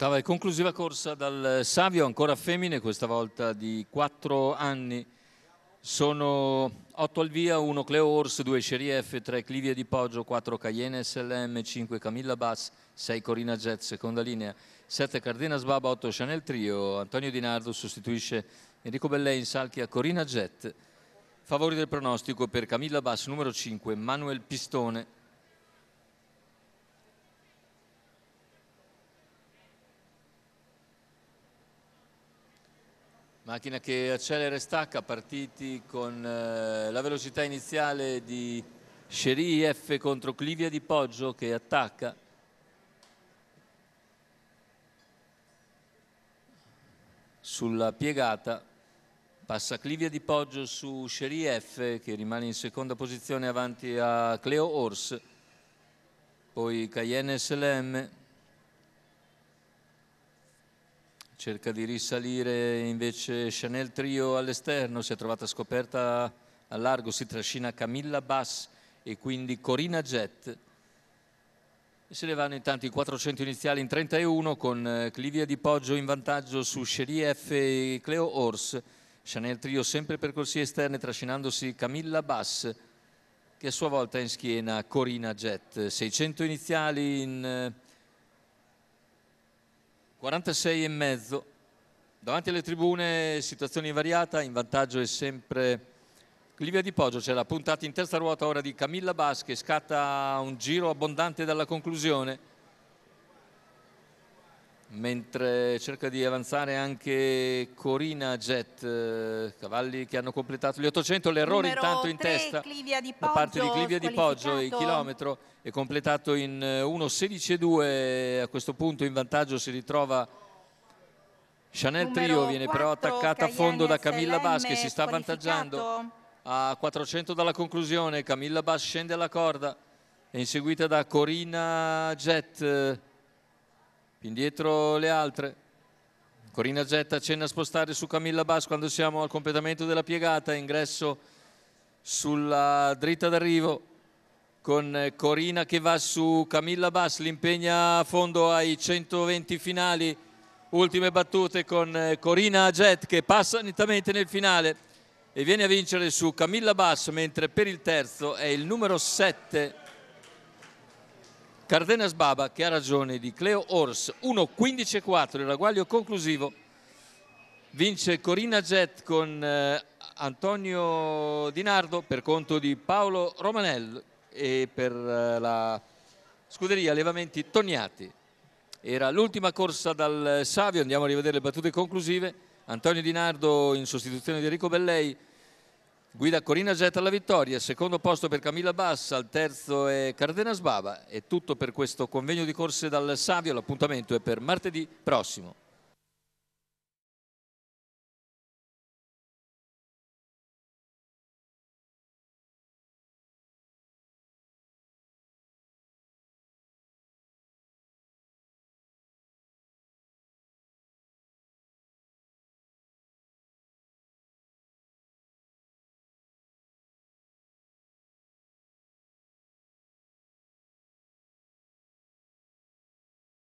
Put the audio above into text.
Ottava e conclusiva corsa dal Savio, ancora femmine, questa volta di 4 anni. Sono 8 al via, 1 Cleo Ors, 2 Sheriff, 3 Clivia di Poggio, 4 Cayenne SLM, 5 Camilla Bass, 6 Corina Jet, seconda linea, 7 Cardenas Baba, 8 Chanel Trio. Antonio Di Nardo sostituisce Enrico Bellè in salchi a Corina Jet. Favori del pronostico per Camilla Bass numero 5, Manuel Pistone Macchina che accelera e stacca, partiti con eh, la velocità iniziale di Sherry F contro Clivia di Poggio che attacca. Sulla piegata passa Clivia di Poggio su Sherry F che rimane in seconda posizione avanti a Cleo Ors, poi Cayenne SLM. cerca di risalire invece Chanel Trio all'esterno, si è trovata scoperta a largo, si trascina Camilla Bass e quindi Corina Jett. E se ne vanno intanto i 400 iniziali in 31 con eh, Clivia Di Poggio in vantaggio su Cherie F e Cleo Ors. Chanel Trio sempre per corsie esterne trascinandosi Camilla Bass che a sua volta è in schiena Corina Jett. 600 iniziali in 31. Eh, 46 e mezzo. Davanti alle tribune situazione invariata, in vantaggio è sempre Clivia Di Poggio, c'è la puntata in terza ruota ora di Camilla Basche, scatta un giro abbondante dalla conclusione, mentre cerca di avanzare anche Corina Jet, eh, cavalli che hanno completato gli 800, l'errore intanto in 3, testa Poggio, da parte di Clivia di Poggio, il chilometro è completato in 1.16.2, eh, a questo punto in vantaggio si ritrova Chanel Numero Trio, viene però attaccata a fondo da Camilla Bas che si sta avvantaggiando a 400 dalla conclusione, Camilla Bas scende alla corda, è inseguita da Corina Jet indietro le altre. Corina Getta accenna a spostare su Camilla Bass quando siamo al completamento della piegata, ingresso sulla dritta d'arrivo con Corina che va su Camilla Bass, l'impegna a fondo ai 120 finali, ultime battute con Corina Jet che passa nettamente nel finale e viene a vincere su Camilla Bass mentre per il terzo è il numero 7 Cardenas Baba che ha ragione di Cleo Ors 1-15-4 il ragguaglio conclusivo vince Corina Jet con eh, Antonio Di Nardo per conto di Paolo Romanello e per eh, la scuderia Allevamenti Tognati era l'ultima corsa dal Savio andiamo a rivedere le battute conclusive Antonio Di Nardo in sostituzione di Enrico Bellei Guida Corina Getta alla vittoria, secondo posto per Camilla Bassa, al terzo è Cardenas Baba. È tutto per questo convegno di corse dal Savio, l'appuntamento è per martedì prossimo.